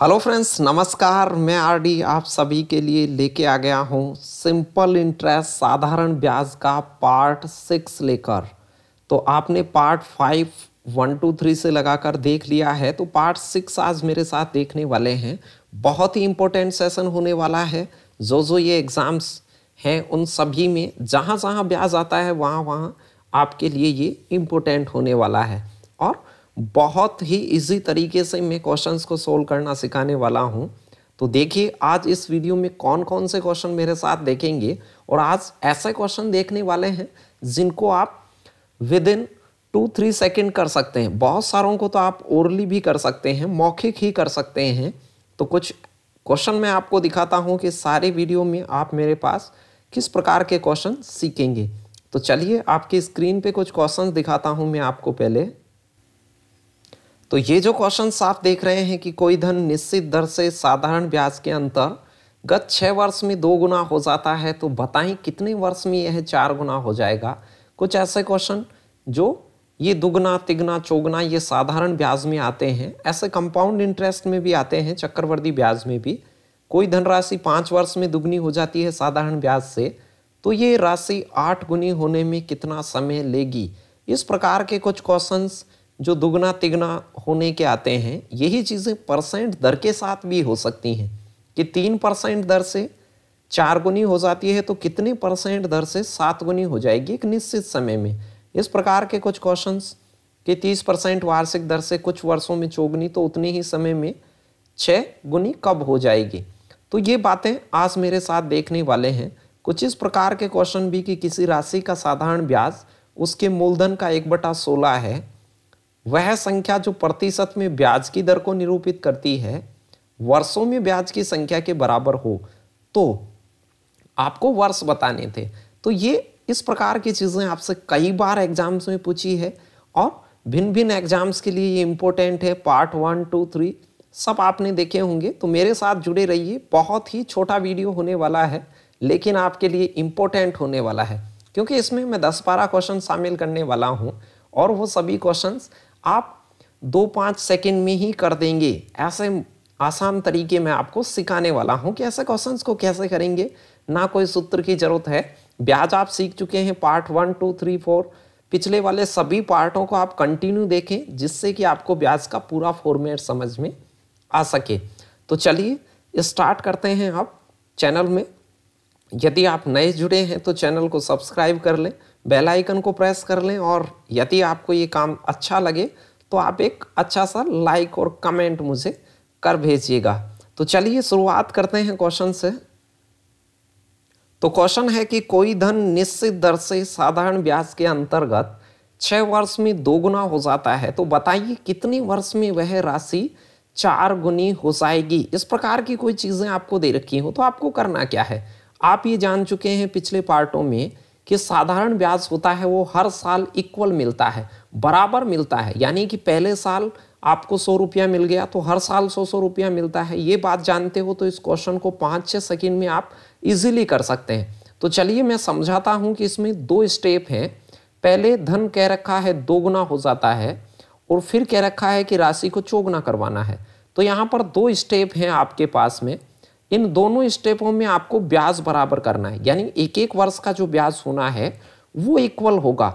hello friends नमस्कार मैं RD आप सभी के लिए लेके आ गया हूँ सिंपल इंटरेस्ट साधारण ब्याज का पार्ट सिक्स लेकर तो आपने part five one two three से लगाकर देख लिया है तो पार्ट सिक्स आज मेरे साथ देखने वाले हैं बहुत ही इम्पोर्टेंट सेशन होने वाला है जो जो ये एग्ज़ाम्स हैं उन सभी में जहाँ जहाँ ब्याज आता है वहाँ वहाँ आपके लिए ये इम्पोर्टेंट होने वाला है और बहुत ही इजी तरीके से मैं क्वेश्चंस को सोल्व करना सिखाने वाला हूँ तो देखिए आज इस वीडियो में कौन कौन से क्वेश्चन मेरे साथ देखेंगे और आज ऐसे क्वेश्चन देखने वाले हैं जिनको आप within two three second कर सकते हैं बहुत सारों को तो आप ओरली भी कर सकते हैं मौखिक ही कर सकते हैं तो कुछ क्वेश्चन मैं आपको दिखाता हूँ कि सारे वीडियो में आप मेरे पास किस प्रकार के क्वेश्चन सीखेंगे तो चलिए आपकी स्क्रीन पे कुछ क्वेश्चन दिखाता हूँ मैं आपको पहले तो ये जो क्वेश्चन आप देख रहे हैं कि कोई धन निश्चित दर से साधारण ब्याज के अंतर गत छः वर्ष में दो गुना हो जाता है तो बताएं कितने वर्ष में यह चार गुना हो जाएगा कुछ ऐसे क्वेश्चन जो ये दुगना तिगना चौगुना ये साधारण ब्याज में आते हैं ऐसे कंपाउंड इंटरेस्ट में भी आते हैं चक्रवर्ती ब्याज में भी कोई धनराशि पाँच वर्ष में दुगनी हो जाती है साधारण ब्याज से तो ये राशि आठ गुनी होने में कितना समय लेगी इस प्रकार के कुछ क्वेश्चंस जो दुगना तिगना होने के आते हैं यही चीज़ें परसेंट दर के साथ भी हो सकती हैं कि तीन परसेंट दर से चार गुनी हो जाती है तो कितने परसेंट दर से सात गुनी हो जाएगी एक निश्चित समय में इस प्रकार के कुछ क्वेश्चन कि तीस परसेंट वार्षिक दर से कुछ वर्षों में चौगुनी तो उतने ही समय में छः गुनी कब हो जाएगी तो ये बातें आज मेरे साथ देखने वाले हैं कुछ इस प्रकार के क्वेश्चन भी कि किसी राशि का साधारण ब्याज उसके मूलधन का एक बटा सोलह है वह संख्या जो प्रतिशत में ब्याज की दर को निरूपित करती है वर्षों में ब्याज की संख्या के बराबर हो तो आपको वर्ष बताने थे तो ये इस प्रकार की चीज़ें आपसे कई बार एग्जाम्स में पूछी है और भिन्न भिन्न एग्जाम्स के लिए ये इंपॉर्टेंट है पार्ट वन टू थ्री सब आपने देखे होंगे तो मेरे साथ जुड़े रहिए बहुत ही छोटा वीडियो होने वाला है लेकिन आपके लिए इम्पोर्टेंट होने वाला है क्योंकि इसमें मैं दस बारह क्वेश्चन शामिल करने वाला हूँ और वो सभी क्वेश्चंस आप दो पाँच सेकेंड में ही कर देंगे ऐसे आसान तरीके में आपको सिखाने वाला हूँ कि ऐसे क्वेश्चन को कैसे करेंगे ना कोई सूत्र की जरूरत है ब्याज आप सीख चुके हैं part one two three four पिछले वाले सभी पार्टों को आप कंटिन्यू देखें जिससे कि आपको ब्याज का पूरा फॉर्मेट समझ में आ सके तो चलिए स्टार्ट करते हैं आप चैनल में यदि आप नए जुड़े हैं तो चैनल को सब्सक्राइब कर लें बेल आइकन को प्रेस कर लें और यदि आपको ये काम अच्छा लगे तो आप एक अच्छा सा लाइक और कमेंट मुझे कर भेजिएगा तो चलिए शुरुआत करते हैं क्वेश्चन से तो क्वेश्चन है कि कोई धन निश्चित दर से साधारण ब्याज के अंतर्गत छः वर्ष में दोगुना हो जाता है तो बताइए कितने वर्ष में वह राशि चार गुनी हो जाएगी इस प्रकार की कोई चीज़ें आपको दे रखी हो तो आपको करना क्या है आप ये जान चुके हैं पिछले पार्टों में कि साधारण ब्याज होता है वो हर साल इक्वल मिलता है बराबर मिलता है यानी कि पहले साल आपको सौ रुपया मिल गया तो हर साल सौ सौ रुपया मिलता है ये बात जानते हो तो इस क्वेश्चन को पाँच छः सेकेंड में आप इजीली कर सकते हैं तो चलिए मैं समझाता हूँ कि इसमें दो स्टेप हैं पहले धन कह रखा है दोगुना हो जाता है और फिर कह रखा है कि राशि को चौगुना करवाना है तो यहाँ पर दो स्टेप हैं आपके पास में इन दोनों स्टेपों में आपको ब्याज बराबर करना है यानी एक एक वर्ष का जो ब्याज होना है वो इक्वल होगा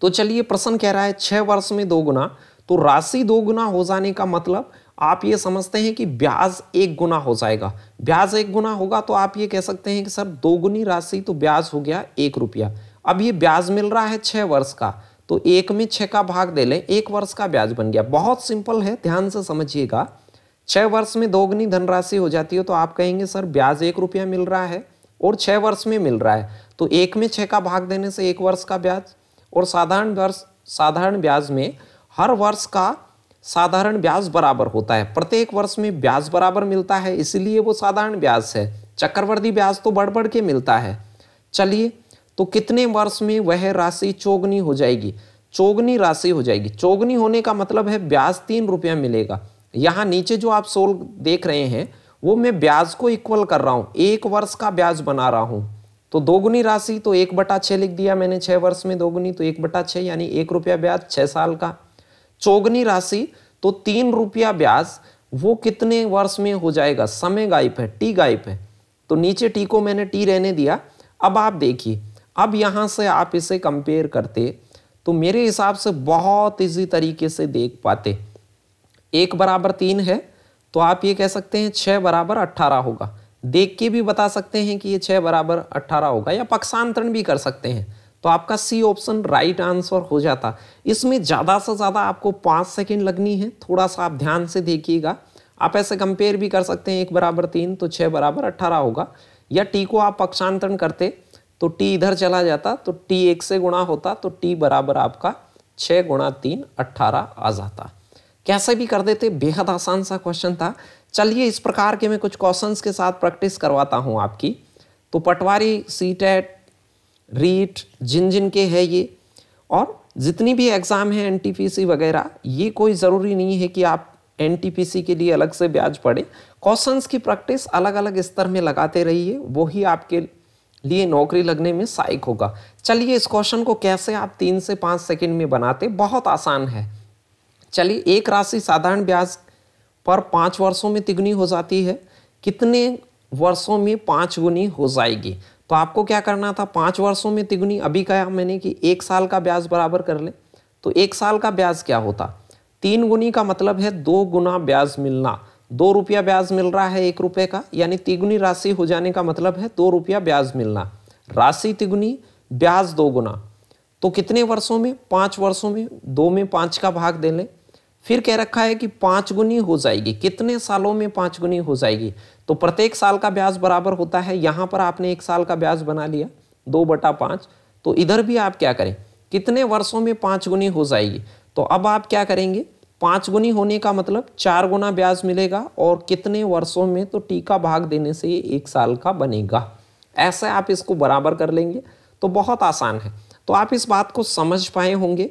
तो चलिए प्रश्न कह रहा है छह वर्ष में दो गुना तो राशि दो गुना हो जाने का मतलब आप ये समझते हैं कि ब्याज एक गुना हो जाएगा ब्याज एक गुना होगा तो आप ये कह सकते हैं कि सर दोगुनी राशि तो ब्याज हो गया एक रुपया अब ये ब्याज मिल रहा है छह वर्ष का तो एक में छह का भाग दे लें एक वर्ष का ब्याज बन गया बहुत सिंपल है ध्यान से समझिएगा छह वर्ष में दोगुनी धनराशि हो जाती है तो आप कहेंगे सर ब्याज एक रुपया मिल रहा है और छह वर्ष में मिल रहा है तो एक में छः का भाग देने से एक वर्ष का ब्याज और साधारण वर्ष साधारण ब्याज में हर वर्ष का साधारण ब्याज बराबर होता है प्रत्येक वर्ष में ब्याज बराबर मिलता है इसलिए वो साधारण ब्याज है चक्रवर्ती ब्याज तो बढ़ बढ़ के मिलता है चलिए तो कितने वर्ष में वह राशि चौगनी हो जाएगी चौगनी राशि हो जाएगी चौगनी होने का मतलब है ब्याज तीन रुपया मिलेगा यहाँ नीचे जो आप सोल देख रहे हैं वो मैं ब्याज को इक्वल कर रहा हूँ एक वर्ष का ब्याज बना रहा हूँ तो दोगुनी राशि तो एक बटा छः लिख दिया मैंने छः वर्ष में दोगुनी तो एक बटा छः यानी एक रुपया ब्याज छः साल का चौगुनी राशि तो तीन रुपया ब्याज वो कितने वर्ष में हो जाएगा समय गायब है टी गायब है तो नीचे टी को मैंने टी रहने दिया अब आप देखिए अब यहाँ से आप इसे कंपेयर करते तो मेरे हिसाब से बहुत इजी तरीके से देख पाते एक बराबर तीन है तो आप ये कह सकते हैं छः बराबर अट्ठारह होगा देख के भी बता सकते हैं कि ये छः बराबर अट्ठारह होगा या पक्षांतरण भी कर सकते हैं तो आपका सी ऑप्शन राइट आंसर हो जाता इसमें ज़्यादा से ज़्यादा आपको पाँच सेकेंड लगनी है थोड़ा सा आप ध्यान से देखिएगा आप ऐसे कंपेयर भी कर सकते हैं एक बराबर तीन तो छः बराबर अट्ठारह होगा या टी को आप पक्षांतरण करते तो टी इधर चला जाता तो टी एक से गुणा होता तो टी बराबर आपका छः गुणा तीन अट्ठारह आ जाता कैसे भी कर देते बेहद आसान सा क्वेश्चन था चलिए इस प्रकार के मैं कुछ क्वेश्चंस के साथ प्रैक्टिस करवाता हूँ आपकी तो पटवारी सी टेट रीट जिन जिन के है ये और जितनी भी एग्ज़ाम है एनटीपीसी वगैरह ये कोई ज़रूरी नहीं है कि आप एनटीपीसी के लिए अलग से ब्याज पढ़े क्वेश्चंस की प्रैक्टिस अलग अलग स्तर में लगाते रहिए वो ही आपके लिए नौकरी लगने में सहायक होगा चलिए इस क्वेश्चन को कैसे आप तीन से पाँच सेकंड में बनाते बहुत आसान है चलिए एक राशि साधारण ब्याज पर पाँच वर्षों में तिगुनी हो जाती है कितने वर्षों में पाँच गुनी हो जाएगी तो आपको क्या करना था पाँच वर्षों में तिगुनी अभी कहा मैंने कि एक साल का ब्याज बराबर कर ले तो एक साल का ब्याज क्या होता तीन गुनी का मतलब है दो गुना ब्याज मिलना दो रुपया ब्याज मिल रहा है एक रुपये का यानी तिगुनी राशि हो जाने का मतलब है दो रुपया ब्याज मिलना राशि तिगुनी ब्याज दो गुना तो कितने वर्षों में पाँच वर्षों में दो में पाँच का भाग दे लें फिर कह रखा है कि पांच गुनी हो जाएगी कितने सालों में पांच गुनी हो जाएगी तो प्रत्येक साल का ब्याज बराबर होता है यहां पर आपने एक साल का ब्याज बना लिया दो बटा पांच तो इधर भी आप क्या करें कितने वर्षों में पांच गुनी हो जाएगी तो अब आप क्या करेंगे पांच गुनी होने का मतलब चार गुना ब्याज मिलेगा और कितने वर्षों में तो टीका भाग देने से ये एक साल का बनेगा ऐसे आप इसको बराबर कर लेंगे तो बहुत आसान है तो आप इस बात को समझ पाए होंगे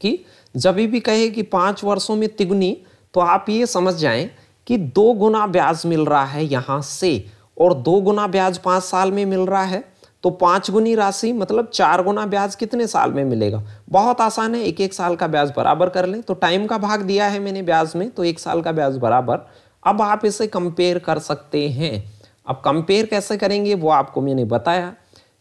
कि जब भी कहे कि पाँच वर्षों में तिगुनी तो आप ये समझ जाएं कि दो गुना ब्याज मिल रहा है यहाँ से और दो गुना ब्याज पाँच साल में मिल रहा है तो पाँच गुनी राशि मतलब चार गुना ब्याज कितने साल में मिलेगा बहुत आसान है एक एक साल का ब्याज बराबर कर लें तो टाइम का भाग दिया है मैंने ब्याज में तो एक साल का ब्याज बराबर अब आप इसे कंपेयर कर सकते हैं अब कंपेयर कैसे करेंगे वो आपको मैंने बताया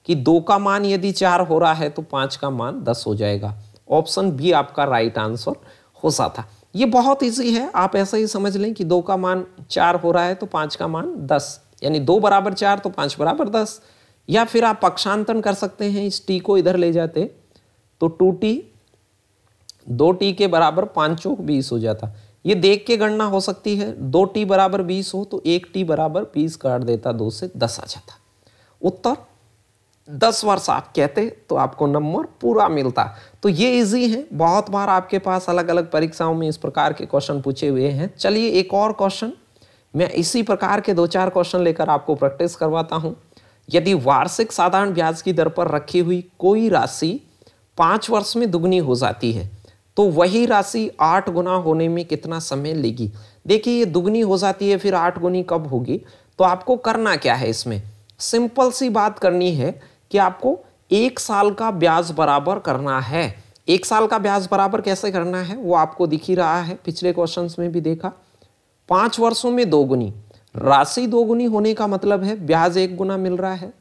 कि दो का मान यदि चार हो रहा है तो पाँच का मान दस हो जाएगा ऑप्शन बी आपका राइट आंसर हो था ये बहुत इजी है आप ऐसा ही समझ लें कि दो का मान चार हो रहा है तो पाँच का मान दस यानी दो बराबर चार तो पाँच बराबर दस या फिर आप पक्षांतरण कर सकते हैं इस टी को इधर ले जाते तो टू टी दो टी के बराबर पाँच चौक बीस हो जाता ये देख के गणना हो सकती है दो टी बराबर बीस हो तो एक टी बराबर बीस काट देता दो से दस आ जाता उत्तर दस वर्ष आप कहते तो आपको नंबर पूरा मिलता तो ये इजी है बहुत बार आपके पास अलग अलग परीक्षाओं में इस प्रकार के क्वेश्चन पूछे हुए हैं चलिए एक और क्वेश्चन मैं इसी प्रकार के दो चार क्वेश्चन लेकर आपको प्रैक्टिस करवाता हूँ यदि वार्षिक साधारण ब्याज की दर पर रखी हुई कोई राशि पाँच वर्ष में दुगनी हो जाती है तो वही राशि आठ गुना होने में कितना समय लेगी देखिए ये दुगनी हो जाती है फिर आठ गुनी कब होगी तो आपको करना क्या है इसमें सिंपल सी बात करनी है कि आपको एक साल का ब्याज बराबर करना है एक साल का ब्याज बराबर कैसे करना है वो आपको दिख ही रहा है पिछले क्वेश्चन में भी देखा पांच वर्षों में दोगुनी राशि दोगुनी होने का मतलब है ब्याज एक गुना मिल रहा है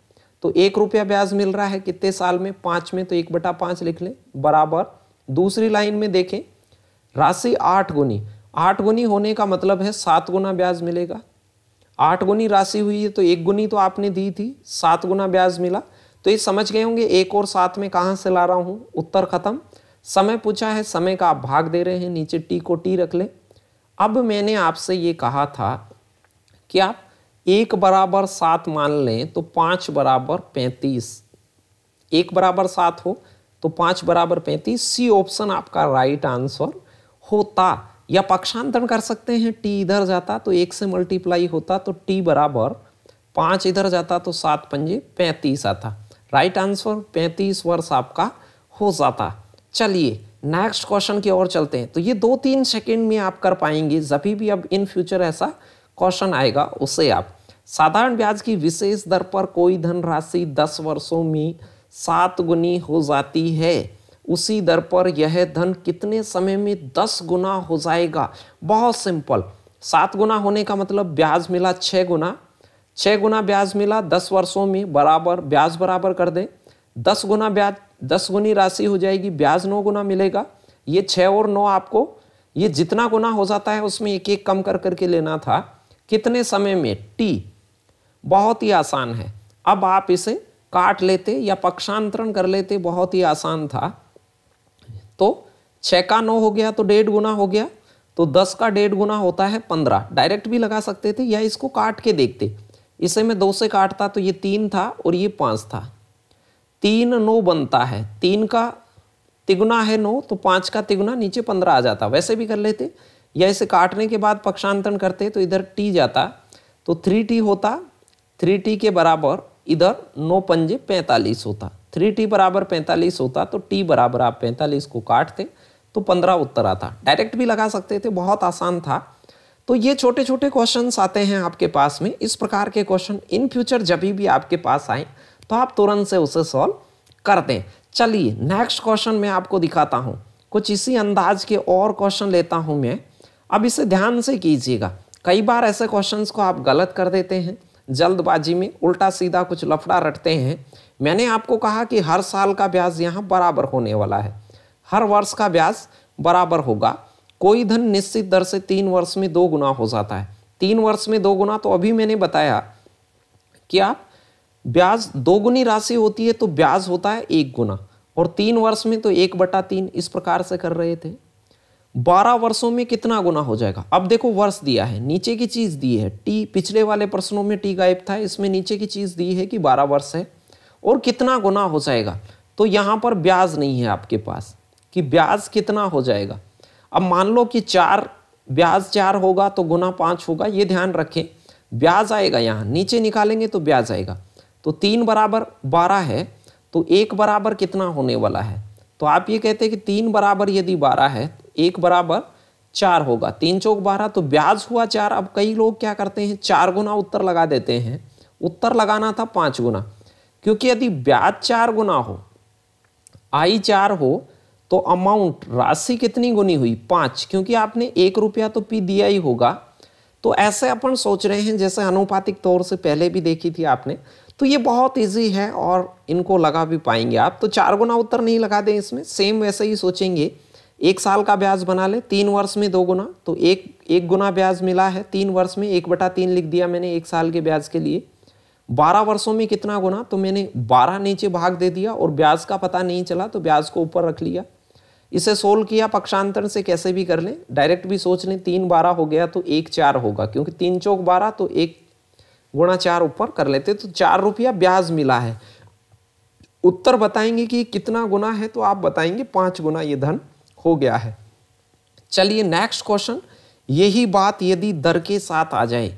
तो एक रुपया ब्याज मिल रहा है कितने साल में पांच में तो एक बटा पांच लिख लें बराबर दूसरी लाइन में देखें राशि आठ गुनी आठ गुनी होने का मतलब है सात गुना ब्याज मिलेगा आठ गुनी राशि हुई है तो एक गुनी तो आपने दी थी सात गुना ब्याज मिला तो ये समझ गए होंगे एक और साथ में कहाँ से ला रहा हूँ उत्तर खत्म समय पूछा है समय का आप भाग दे रहे हैं नीचे टी को टी रख लें अब मैंने आपसे ये कहा था कि आप एक बराबर सात मान लें तो पाँच बराबर पैंतीस एक बराबर सात हो तो पाँच बराबर पैंतीस सी ऑप्शन आपका राइट आंसर होता या पक्षांतरण कर सकते हैं टी इधर जाता तो एक से मल्टीप्लाई होता तो टी बराबर पाँच इधर जाता तो सात पंजे पैंतीस आता राइट आंसर पैंतीस वर्ष आपका हो जाता चलिए नेक्स्ट क्वेश्चन की ओर चलते हैं तो ये दो तीन सेकेंड में आप कर पाएंगे जब भी अब इन फ्यूचर ऐसा क्वेश्चन आएगा उसे आप साधारण ब्याज की विशेष दर पर कोई धनराशि दस वर्षों में सात गुनी हो जाती है उसी दर पर यह धन कितने समय में दस गुना हो जाएगा बहुत सिंपल सात गुना होने का मतलब ब्याज मिला छः गुना छः गुना ब्याज मिला दस वर्षों में बराबर ब्याज बराबर कर दें दस गुना ब्याज दस गुनी राशि हो जाएगी ब्याज नौ गुना मिलेगा ये छः और नौ आपको ये जितना गुना हो जाता है उसमें एक एक कम कर करके लेना था कितने समय में टी बहुत ही आसान है अब आप इसे काट लेते या पक्षांतरण कर लेते बहुत ही आसान था तो छः का नौ हो गया तो डेढ़ गुना हो गया तो दस का डेढ़ गुना होता है पंद्रह डायरेक्ट भी लगा सकते थे या इसको काट के देखते इसे मैं दो से काटता तो ये तीन था और ये पाँच था तीन नौ बनता है तीन का तिगुना है नौ तो पाँच का तिगुना नीचे पंद्रह आ जाता वैसे भी कर लेते या इसे काटने के बाद पक्षांतरण करते तो इधर टी जाता तो थ्री टी होता थ्री टी के बराबर इधर नौ पंजे पैंतालीस होता थ्री टी बराबर पैंतालीस होता तो टी बराबर आप पैंतालीस को काटते तो पंद्रह उत्तर आता डायरेक्ट भी लगा सकते थे बहुत आसान था तो ये छोटे छोटे क्वेश्चन आते हैं आपके पास में इस प्रकार के क्वेश्चन इन फ्यूचर जब भी आपके पास आए तो आप तुरंत से उसे सॉल्व कर दें चलिए नेक्स्ट क्वेश्चन मैं आपको दिखाता हूँ कुछ इसी अंदाज के और क्वेश्चन लेता हूँ मैं अब इसे ध्यान से कीजिएगा कई बार ऐसे क्वेश्चन को आप गलत कर देते हैं जल्दबाजी में उल्टा सीधा कुछ लफड़ा रटते हैं मैंने आपको कहा कि हर साल का ब्याज यहाँ बराबर होने वाला है हर वर्ष का ब्याज बराबर होगा कोई धन निश्चित दर से तीन वर्ष में दो गुना हो जाता है तीन वर्ष में दो गुना तो अभी मैंने बताया क्या ब्याज दोगुनी राशि होती है तो ब्याज होता है एक गुना और तीन वर्ष में तो एक बटा तीन इस प्रकार से कर रहे थे बारह वर्षों में कितना गुना हो जाएगा अब देखो वर्ष दिया है नीचे की चीज़ दी है टी पिछले वाले प्रश्नों में टी गायब था इसमें नीचे की चीज़ दी है कि बारह वर्ष है और कितना गुना हो जाएगा तो यहाँ पर ब्याज नहीं है आपके पास कि ब्याज कितना हो जाएगा अब मान लो कि चार ब्याज चार होगा तो गुना पाँच होगा ये ध्यान रखें ब्याज आएगा यहाँ नीचे निकालेंगे तो ब्याज आएगा तो तीन बराबर बारह है तो एक बराबर कितना होने वाला है तो आप ये कहते हैं कि तीन बराबर यदि बारह है तो एक बराबर चार होगा तीन चौक बारह तो ब्याज हुआ चार अब कई लोग क्या करते हैं चार गुना उत्तर लगा देते हैं उत्तर लगाना था पाँच गुना क्योंकि यदि ब्याज चार गुना हो आई चार हो तो अमाउंट राशि कितनी गुनी हुई पाँच क्योंकि आपने एक रुपया तो पी दिया ही होगा तो ऐसे अपन सोच रहे हैं जैसे अनुपातिक तौर से पहले भी देखी थी आपने तो ये बहुत इजी है और इनको लगा भी पाएंगे आप तो चार गुना उत्तर नहीं लगा दें इसमें सेम वैसे ही सोचेंगे एक साल का ब्याज बना लें तीन वर्ष में दो गुना तो एक एक गुना ब्याज मिला है तीन वर्ष में एक बटा तीन लिख दिया मैंने एक साल के ब्याज के लिए बारह वर्षों में कितना गुना तो मैंने बारह नीचे भाग दे दिया और ब्याज का पता नहीं चला तो ब्याज को ऊपर रख लिया इसे सोल्व किया पक्षांतर से कैसे भी कर लें डायरेक्ट भी सोच लें तीन बारह हो गया तो एक चार होगा क्योंकि तीन चौक बारह तो एक गुणा चार ऊपर कर लेते तो चार रुपया ब्याज मिला है उत्तर बताएंगे कि कितना गुना है तो आप बताएंगे पांच गुना ये धन हो गया है चलिए नेक्स्ट क्वेश्चन यही बात यदि दर के साथ आ जाए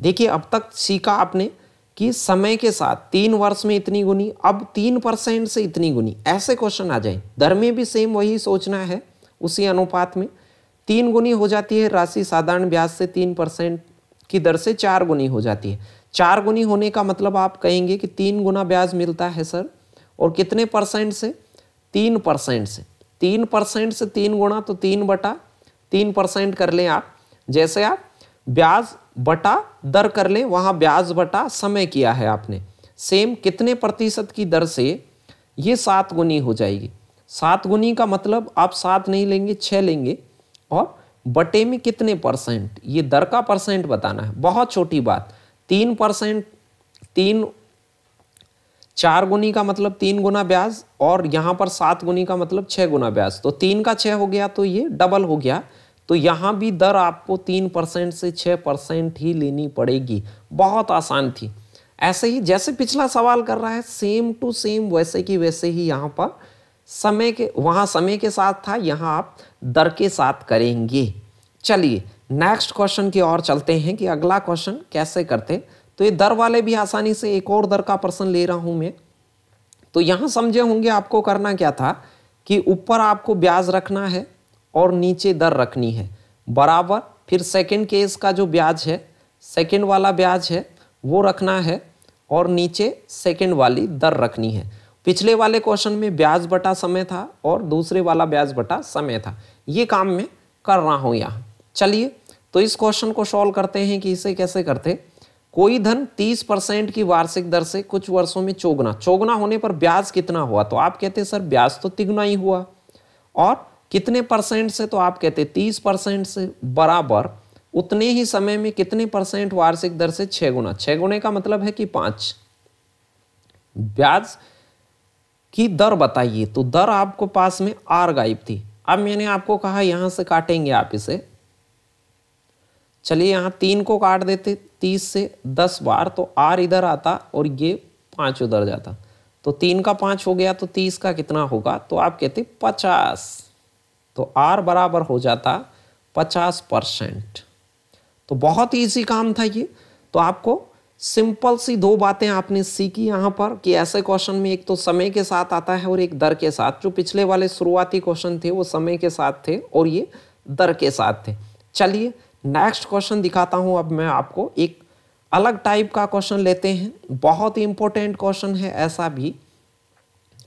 देखिए अब तक सीखा आपने कि समय के साथ तीन वर्ष में इतनी गुनी अब तीन परसेंट से इतनी गुनी ऐसे क्वेश्चन आ जाए दर में भी सेम वही सोचना है उसी अनुपात में तीन गुनी हो जाती है राशि साधारण ब्याज से तीन परसेंट की दर से चार गुनी हो जाती है चार गुनी होने का मतलब आप कहेंगे कि तीन गुना ब्याज मिलता है सर और कितने परसेंट से तीन परसेंट से तीन परसेंट से तीन गुना तो तीन बटा तीन परसेंट कर लें आप जैसे आप ब्याज बटा दर कर लें वहां ब्याज बटा समय किया है आपने सेम कितने प्रतिशत की दर से ये सात गुनी हो जाएगी सात गुनी का मतलब आप सात नहीं लेंगे छः लेंगे और बटे में कितने परसेंट ये दर का परसेंट बताना है बहुत छोटी बात तीन परसेंट तीन चार गुनी का मतलब तीन गुना ब्याज और यहाँ पर सात गुनी का मतलब छः गुना ब्याज तो तीन का छः हो गया तो ये डबल हो गया तो यहाँ भी दर आपको तीन परसेंट से छः परसेंट ही लेनी पड़ेगी बहुत आसान थी ऐसे ही जैसे पिछला सवाल कर रहा है सेम टू सेम वैसे की वैसे ही यहाँ पर समय के वहाँ समय के साथ था यहाँ आप दर के साथ करेंगे चलिए नेक्स्ट क्वेश्चन की ओर चलते हैं कि अगला क्वेश्चन कैसे करते तो ये दर वाले भी आसानी से एक और दर का प्रश्न ले रहा हूँ मैं तो यहाँ समझे होंगे आपको करना क्या था कि ऊपर आपको ब्याज रखना है और नीचे दर रखनी है बराबर फिर सेकेंड केस का जो ब्याज है सेकेंड वाला ब्याज है वो रखना है और नीचे सेकेंड वाली दर रखनी है पिछले वाले क्वेश्चन में ब्याज बटा समय था और दूसरे वाला ब्याज बटा समय था ये काम मैं कर रहा हूँ यहाँ चलिए तो इस क्वेश्चन को सॉल्व करते हैं कि इसे कैसे करते कोई धन 30 परसेंट की वार्षिक दर से कुछ वर्षों में चोगना चोगना होने पर ब्याज कितना हुआ तो आप कहते हैं सर ब्याज तो तिगुना ही हुआ और कितने परसेंट से तो आप कहते तीस परसेंट से बराबर उतने ही समय में कितने परसेंट वार्षिक दर से छह गुना छह गुने का मतलब है कि पांच ब्याज की दर बताइए तो दर आपको पास में आर गायब थी अब मैंने आपको कहा यहां से काटेंगे आप इसे चलिए यहां तीन को काट देते तीस से दस बार तो आर इधर आता और ये पांच उधर जाता तो तीन का पांच हो गया तो तीस का कितना होगा तो आप कहते पचास तो आर बराबर हो जाता पचास परसेंट तो बहुत ईजी काम था ये तो आपको सिंपल सी दो बातें आपने सीखी यहाँ पर कि ऐसे क्वेश्चन में एक तो समय के साथ आता है और एक दर के साथ जो पिछले वाले शुरुआती क्वेश्चन थे वो समय के साथ थे और ये दर के साथ थे चलिए नेक्स्ट क्वेश्चन दिखाता हूँ अब मैं आपको एक अलग टाइप का क्वेश्चन लेते हैं बहुत ही इंपॉर्टेंट क्वेश्चन है ऐसा भी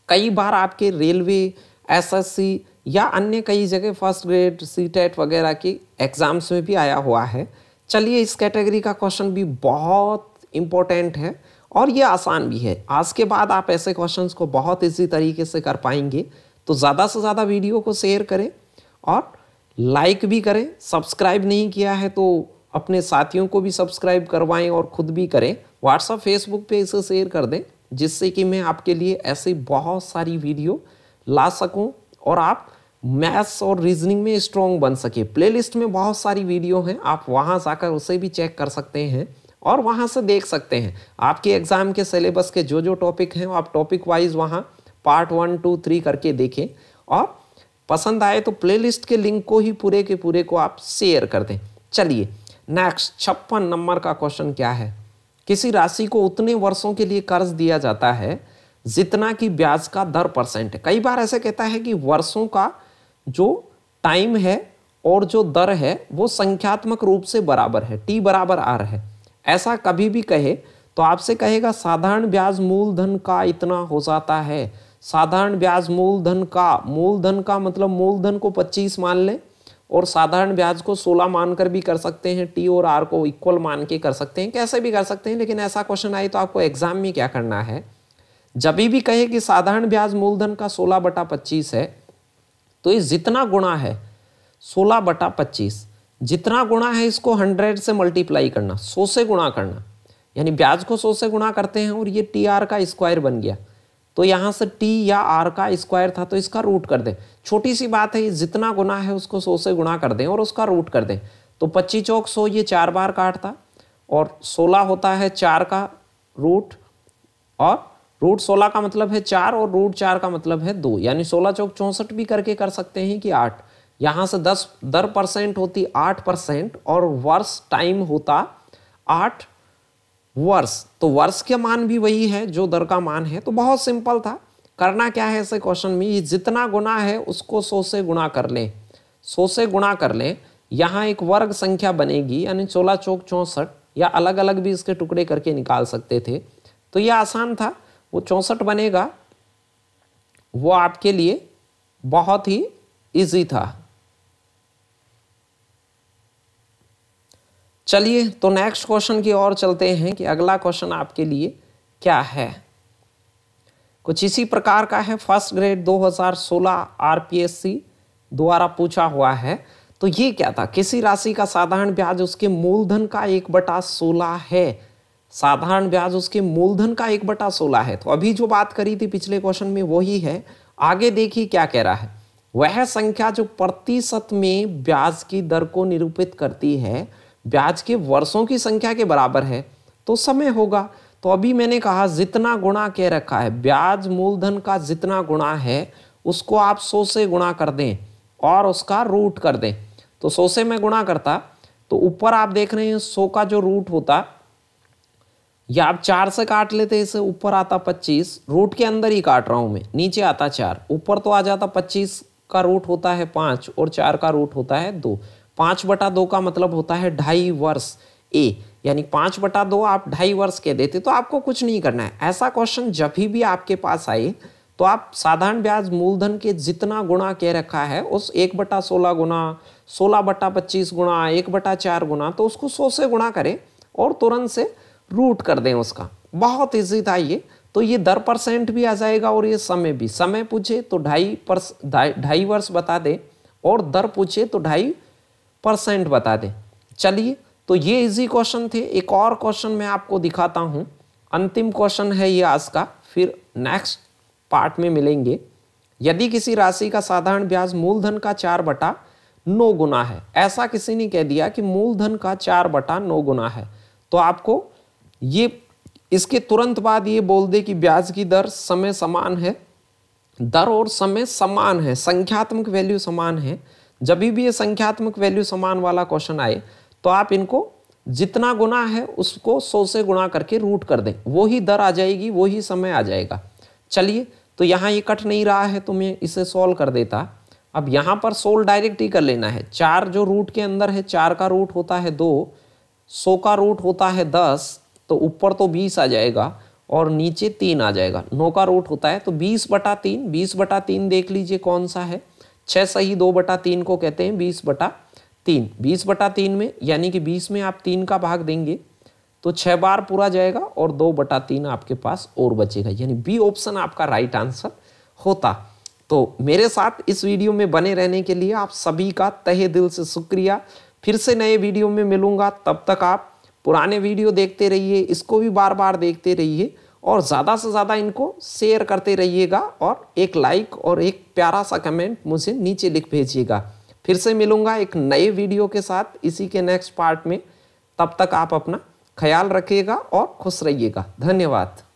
कई बार आपके रेलवे एस या अन्य कई जगह फर्स्ट ग्रेड सी टेट वगैरह की एग्ज़ाम्स में भी आया हुआ है चलिए इस कैटेगरी का क्वेश्चन भी बहुत इम्पोर्टेंट है और ये आसान भी है आज के बाद आप ऐसे क्वेश्चन को बहुत ईजी तरीके से कर पाएंगे तो ज़्यादा से ज़्यादा वीडियो को शेयर करें और लाइक भी करें सब्सक्राइब नहीं किया है तो अपने साथियों को भी सब्सक्राइब करवाएं और ख़ुद भी करें व्हाट्सअप फेसबुक पे इसे शेयर कर दें जिससे कि मैं आपके लिए ऐसी बहुत सारी वीडियो ला सकूं और आप मैथ्स और रीजनिंग में स्ट्रॉन्ग बन सके प्लेलिस्ट में बहुत सारी वीडियो हैं आप वहाँ जाकर उसे भी चेक कर सकते हैं और वहाँ से देख सकते हैं आपके एग्ज़ाम के सिलेबस के जो जो टॉपिक हैं आप टॉपिक वाइज वहाँ पार्ट वन टू थ्री करके देखें और पसंद आए तो प्लेलिस्ट के लिंक को ही पूरे के पूरे को आप शेयर कर दें चलिए नेक्स्ट छप्पन नंबर का क्वेश्चन क्या है किसी राशि को उतने वर्षों के लिए कर्ज दिया जाता है जितना कि ब्याज का दर परसेंट है कई बार ऐसे कहता है कि वर्षों का जो टाइम है और जो दर है वो संख्यात्मक रूप से बराबर है टी बराबर आर है ऐसा कभी भी कहे तो आपसे कहेगा साधारण ब्याज मूलधन का इतना हो जाता है साधारण ब्याज मूलधन का मूलधन का मतलब मूलधन को 25 मान लें और साधारण ब्याज को 16 मानकर भी कर सकते हैं टी और आर को इक्वल मान के कर सकते हैं कैसे भी कर सकते हैं लेकिन ऐसा क्वेश्चन आए तो आपको एग्जाम में क्या करना है जब भी कहे कि साधारण ब्याज मूलधन का सोलह बटा पच्चीस है तो ये जितना गुणा है सोलह बटा पच्चीस जितना गुणा है इसको हंड्रेड से मल्टीप्लाई करना सौ से गुणा करना यानी ब्याज को सौ से गुणा करते हैं और ये टी आर का स्क्वायर बन गया तो यहाँ से टी या आर का स्क्वायर था तो इसका रूट कर दें छोटी सी बात है ये जितना गुना है उसको सौ से गुणा कर दें और उसका रूट कर दें तो पच्चीस चौक सौ ये चार बार काटता और सोलह होता है चार का रूट और रूट सोलह का मतलब है चार और रूट चार का मतलब है दो यानी सोलह चौक चौंसठ भी करके कर सकते हैं कि आठ यहाँ से दस दर परसेंट होती आठ परसेंट और वर्ष टाइम होता आठ वर्ष तो वर्ष के मान भी वही है जो दर का मान है तो बहुत सिंपल था करना क्या है ऐसे क्वेश्चन में ये जितना गुना है उसको सौ से गुणा कर लें सौ से गुणा कर लें यहाँ एक वर्ग संख्या बनेगी यानी सोलह चौक चौंसठ या अलग अलग भी इसके टुकड़े करके निकाल सकते थे तो यह आसान था वो चौंसठ बनेगा वो आपके लिए बहुत ही इजी था चलिए तो नेक्स्ट क्वेश्चन की ओर चलते हैं कि अगला क्वेश्चन आपके लिए क्या है कुछ इसी प्रकार का है फर्स्ट ग्रेड 2016 आरपीएससी द्वारा पूछा हुआ है तो ये क्या था किसी राशि का साधारण ब्याज उसके मूलधन का एक बटा सोलह है साधारण ब्याज उसके मूलधन का एक बटा सोलह है तो अभी जो बात करी थी पिछले क्वेश्चन में वही है आगे देखिए क्या कह रहा है वह संख्या जो प्रतिशत में ब्याज की दर को निरूपित करती है ब्याज के वर्षों की संख्या के बराबर है तो समय होगा तो अभी मैंने कहा जितना गुणा कह रखा है ब्याज मूलधन का जितना गुणा है उसको आप सौ से गुणा कर दें और उसका रूट कर दें तो सौ से मैं गुणा करता तो ऊपर आप देख रहे हैं सौ का जो रूट होता या आप चार से काट लेते इसे ऊपर आता पच्चीस रूट के अंदर ही काट रहा हूँ मैं नीचे आता चार ऊपर तो आ जाता पच्चीस का रूट होता है पाँच और चार का रूट होता है दो पाँच बटा दो का मतलब होता है ढाई वर्ष ए यानी पाँच बटा दो आप ढाई वर्ष के देते तो आपको कुछ नहीं करना है ऐसा क्वेश्चन जब भी आपके पास आए तो आप साधारण ब्याज मूलधन के जितना गुणा कह रखा है उस एक बटा सोलह गुना सोलह बटा पच्चीस गुणा एक बटा चार गुना तो उसको सौ से गुणा करें और तुरंत से रूट कर दें उसका बहुत ईजी था ये तो ये दर परसेंट भी आ जाएगा और ये समय भी समय पूछे तो ढाई परस ढाई वर्ष बता दें और दर पूछे तो ढाई परसेंट बता दें चलिए तो ये इजी क्वेश्चन थे एक और क्वेश्चन मैं आपको दिखाता हूँ अंतिम क्वेश्चन है ये आज का फिर नेक्स्ट पार्ट में मिलेंगे यदि किसी राशि का साधारण ब्याज मूलधन का चार बटा नौ गुना है ऐसा किसी ने कह दिया कि मूलधन का चार बटा नौ गुना है तो आपको ये इसके तुरंत बाद ये बोल दे कि ब्याज की दर समय समान है दर और समय समान है संख्यात्मक वैल्यू समान है जब भी ये संख्यात्मक वैल्यू समान वाला क्वेश्चन आए तो आप इनको जितना गुना है उसको सौ से गुणा करके रूट कर दें वही दर आ जाएगी वही समय आ जाएगा चलिए तो यहाँ ये कट नहीं रहा है तो मैं इसे सॉल्व कर देता अब यहाँ पर सोल डायरेक्ट ही कर लेना है चार जो रूट के अंदर है चार का रूट होता है दो सौ का रूट होता है दस तो ऊपर तो बीस आ जाएगा और नीचे तीन आ जाएगा नौ का रूट होता है तो बीस बटा तीन बीस बटा तीन देख लीजिए कौन सा है छः सही दो बटा तीन को कहते हैं बीस बटा तीन बीस बटा तीन में यानी कि बीस में आप तीन का भाग देंगे तो छः बार पूरा जाएगा और दो बटा तीन आपके पास और बचेगा यानी बी ऑप्शन आपका राइट आंसर होता तो मेरे साथ इस वीडियो में बने रहने के लिए आप सभी का तहे दिल से शुक्रिया फिर से नए वीडियो में मिलूंगा तब तक आप पुराने वीडियो देखते रहिए इसको भी बार बार देखते रहिए और ज़्यादा से ज़्यादा इनको शेयर करते रहिएगा और एक लाइक और एक प्यारा सा कमेंट मुझे नीचे लिख भेजिएगा फिर से मिलूँगा एक नए वीडियो के साथ इसी के नेक्स्ट पार्ट में तब तक आप अपना ख्याल रखिएगा और खुश रहिएगा धन्यवाद